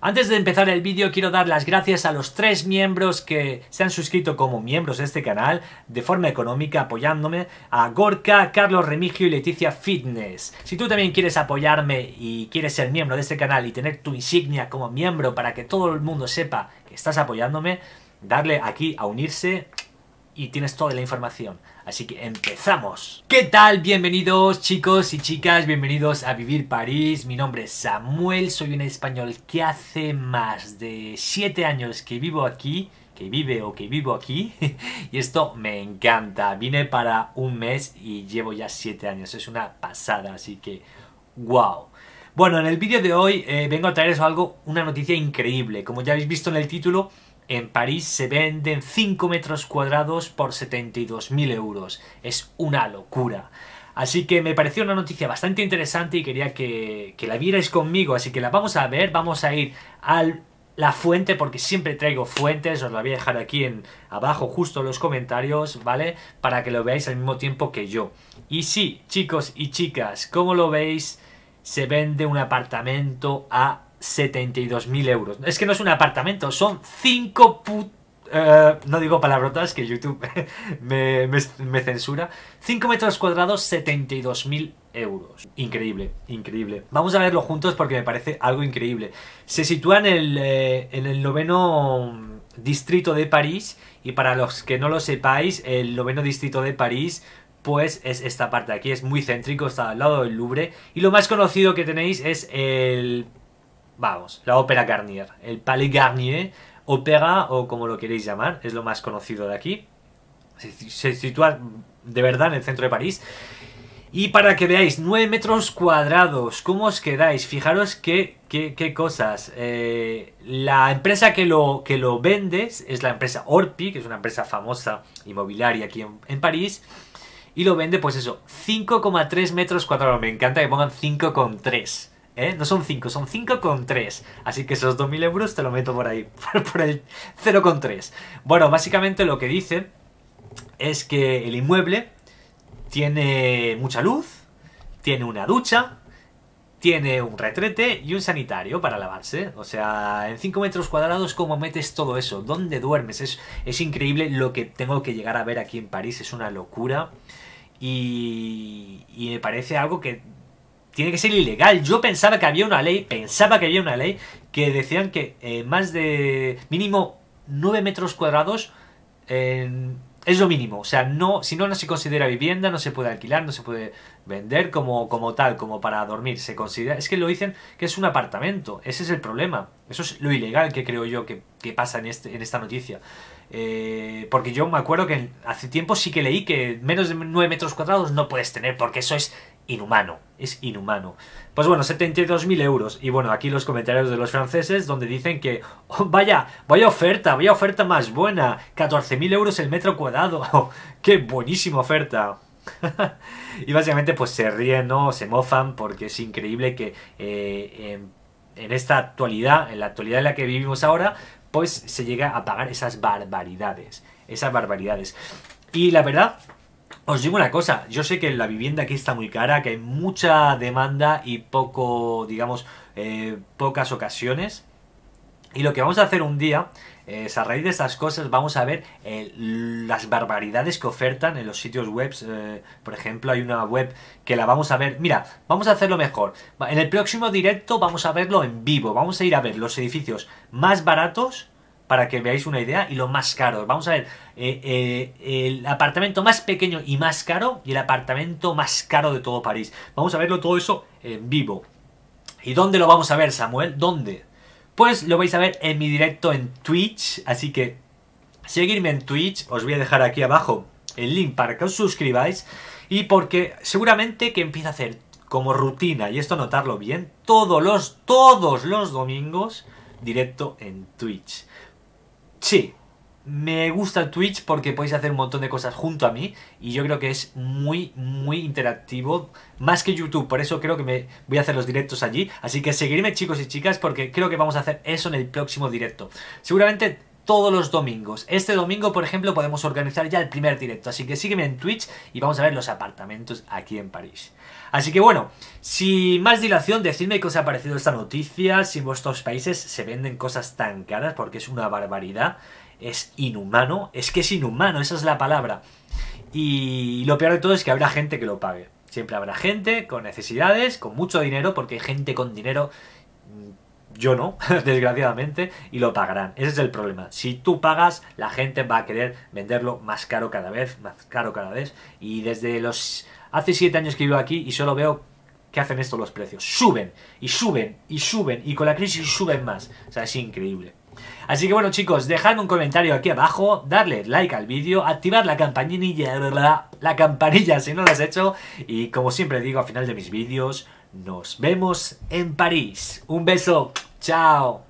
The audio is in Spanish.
Antes de empezar el vídeo quiero dar las gracias a los tres miembros que se han suscrito como miembros de este canal de forma económica apoyándome a Gorka, Carlos Remigio y Leticia Fitness. Si tú también quieres apoyarme y quieres ser miembro de este canal y tener tu insignia como miembro para que todo el mundo sepa que estás apoyándome, darle aquí a unirse y tienes toda la información. Así que empezamos. ¿Qué tal? Bienvenidos chicos y chicas, bienvenidos a Vivir París. Mi nombre es Samuel, soy un español que hace más de 7 años que vivo aquí que vive o que vivo aquí y esto me encanta. Vine para un mes y llevo ya 7 años, es una pasada, así que wow. Bueno, en el vídeo de hoy eh, vengo a traeros algo, una noticia increíble. Como ya habéis visto en el título, en París se venden 5 metros cuadrados por 72.000 euros. Es una locura. Así que me pareció una noticia bastante interesante y quería que, la vierais conmigo. Así que la vamos a ver, vamos a ir a la fuente porque siempre traigo fuentes, os la voy a dejar aquí en abajo justo en los comentarios, ¿vale? Para que lo veáis al mismo tiempo que yo. Y sí, chicos y chicas, como lo veis, se vende un apartamento a 72.000 euros. Es que no es un apartamento, son 5 put... Eh, no digo palabrotas que YouTube me, me, censura. 5 metros cuadrados, 72.000 euros. Increíble, increíble. Vamos a verlo juntos porque me parece algo increíble. Se sitúa en el, eh, en el noveno distrito de París y para los que no lo sepáis, el noveno distrito de París pues es esta parte de aquí, es muy céntrico, está al lado del Louvre y lo más conocido que tenéis es el Vamos, la ópera Garnier. El Palais Garnier, ópera o como lo queréis llamar, es lo más conocido de aquí. Se, sitúa de verdad en el centro de París. Y para que veáis, 9 metros cuadrados, ¿cómo os quedáis? Fijaros qué, qué, cosas. Eh, la empresa que lo, que lo vende es la empresa Orpi, que es una empresa famosa inmobiliaria aquí en, en París. Y lo vende, pues eso, 5,3 metros cuadrados. Me encanta que pongan 5,3. ¿eh? No son 5, son 5,3. Así que esos 2.000 euros te lo meto por ahí, por el 0,3. Bueno, básicamente lo que dice es que el inmueble tiene mucha luz, tiene una ducha, tiene un retrete y un sanitario para lavarse. O sea, en 5 metros cuadrados, ¿cómo metes todo eso? ¿Dónde duermes? Es, es, increíble lo que tengo que llegar a ver aquí en París, es una locura. Y, y me parece algo que tiene que ser ilegal. Yo pensaba que había una ley, pensaba que había una ley que decían que eh, más de mínimo 9 metros cuadrados es lo mínimo. O sea, no, si no, no se considera vivienda, no se puede alquilar, no se puede vender como, como tal, como para dormir. Se considera, es que lo dicen que es un apartamento. Ese es el problema. Eso es lo ilegal que creo yo que, pasa este, en, esta noticia. Eh, porque yo me acuerdo que hace tiempo sí que leí que menos de 9 metros cuadrados no puedes tener, porque eso es inhumano. Es inhumano. Pues bueno, 72.000 euros. Y bueno, aquí los comentarios de los franceses donde dicen que, oh, vaya, vaya oferta, vaya oferta más buena. 14.000 euros el metro cuadrado. ¡Qué buenísima oferta! y básicamente pues se ríen, ¿no? Se mofan porque es increíble que eh, en, en esta actualidad, en la actualidad en la que vivimos ahora, pues se llega a pagar esas barbaridades. Esas barbaridades. Y la verdad os digo una cosa, yo sé que la vivienda aquí está muy cara, que hay mucha demanda y poco, digamos, eh, pocas ocasiones. Y lo que vamos a hacer un día es a raíz de estas cosas vamos a ver eh, las barbaridades que ofertan en los sitios web. Eh, por ejemplo, hay una web que la vamos a ver. Mira, vamos a hacerlo mejor. En el próximo directo vamos a verlo en vivo. Vamos a ir a ver los edificios más baratos para que veáis una idea, y lo más caro. Vamos a ver, eh, eh, el apartamento más pequeño y más caro, y el apartamento más caro de todo París. Vamos a verlo todo eso en vivo. ¿Y dónde lo vamos a ver, Samuel? ¿Dónde? Pues lo vais a ver en mi directo en Twitch, así que seguirme en Twitch, os voy a dejar aquí abajo el link para que os suscribáis y porque seguramente que empieza a hacer como rutina, y esto notarlo bien, todos los, todos los domingos directo en Twitch. Sí, me gusta Twitch porque podéis hacer un montón de cosas junto a mí y yo creo que es muy, muy interactivo, más que YouTube, por eso creo que me voy a hacer los directos allí. Así que seguidme chicos y chicas porque creo que vamos a hacer eso en el próximo directo. Seguramente todos los domingos. Este domingo, por ejemplo, podemos organizar ya el primer directo, así que sígueme en Twitch y vamos a ver los apartamentos aquí en París. Así que bueno, sin más dilación, decidme qué os ha parecido esta noticia, si en vuestros países se venden cosas tan caras, porque es una barbaridad, es inhumano, es que es inhumano, esa es la palabra. Y lo peor de todo es que habrá gente que lo pague. Siempre habrá gente con necesidades, con mucho dinero, porque hay gente con dinero mm, yo no, desgraciadamente, y lo pagarán. Ese es el problema. Si tú pagas, la gente va a querer venderlo más caro cada vez, más caro cada vez. Y desde los... Hace 7 años que vivo aquí y solo veo que hacen esto los precios. Suben, y suben, y suben, y con la crisis suben más. O sea, es increíble. Así que bueno chicos, dejadme un comentario aquí abajo, darle like al vídeo, activar la campanilla, la campanilla si no lo has hecho y como siempre digo al final de mis vídeos, nos vemos en París. Un beso. Chao.